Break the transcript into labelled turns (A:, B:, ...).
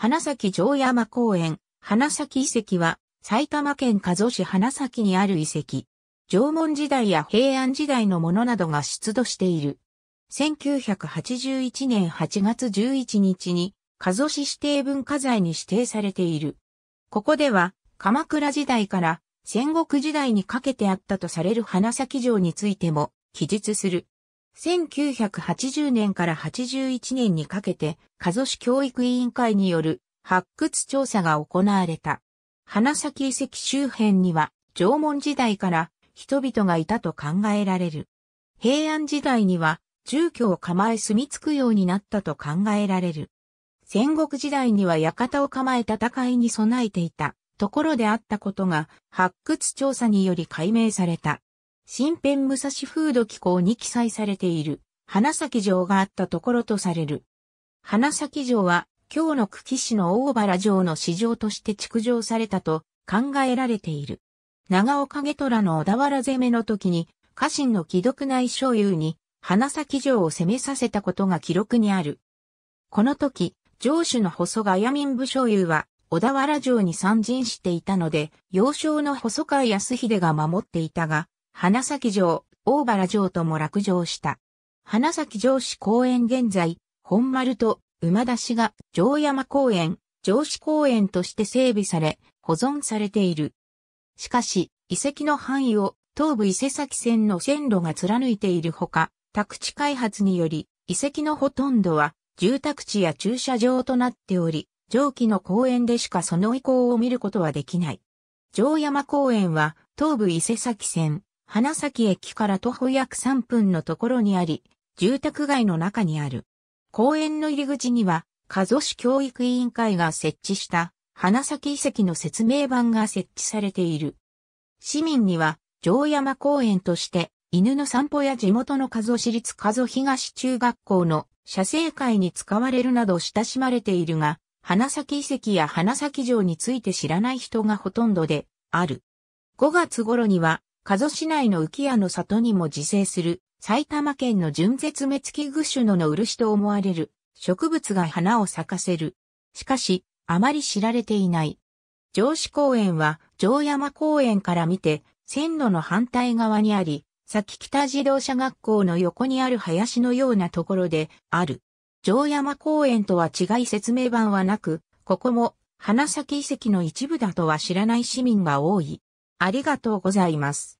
A: 花咲城山公園、花咲遺跡は、埼玉県加須市花咲にある遺跡。縄文時代や平安時代のものなどが出土している。1981年8月11日に、加須市指定文化財に指定されている。ここでは、鎌倉時代から戦国時代にかけてあったとされる花咲城についても記述する1980年から81年にかけて、加須市教育委員会による発掘調査が行われた。花咲遺跡周辺には、縄文時代から人々がいたと考えられる。平安時代には、住居を構え住み着くようになったと考えられる。戦国時代には館を構え戦いに備えていたところであったことが発掘調査により解明された。新編武蔵風土機構に記載されている、花咲城があったところとされる。花咲城は、京の久喜市の大原城の市場として築城されたと考えられている。長岡下虎の小田原攻めの時に、家臣の既読内所有に、花咲城を攻めさせたことが記録にある。この時、城主の細川谷民部所有は、小田原城に参陣していたので、幼少の細川康秀が守っていたが、花咲城、大原城とも落城した。花咲城市公園現在、本丸と馬出しが城山公園、城市公園として整備され、保存されている。しかし、遺跡の範囲を東武伊勢崎線の線路が貫いているほか、宅地開発により、遺跡のほとんどは住宅地や駐車場となっており、上記の公園でしかその遺構を見ることはできない。城山公園は東武伊勢崎線、花咲駅から徒歩約3分のところにあり、住宅街の中にある。公園の入り口には、加須市教育委員会が設置した花咲遺跡の説明板が設置されている。市民には、城山公園として、犬の散歩や地元の加須市立加須東中学校の写生会に使われるなど親しまれているが、花咲遺跡や花咲城について知らない人がほとんどである。5月頃には加須市内の浮屋の里にも自生する、埼玉県の純絶滅危惧種のの漆と思われる、植物が花を咲かせる。しかし、あまり知られていない。城市公園は、城山公園から見て、線路の反対側にあり、先北自動車学校の横にある林のようなところである。城山公園とは違い説明板はなく、ここも花咲遺跡の一部だとは知らない市民が多い。ありがとうございます。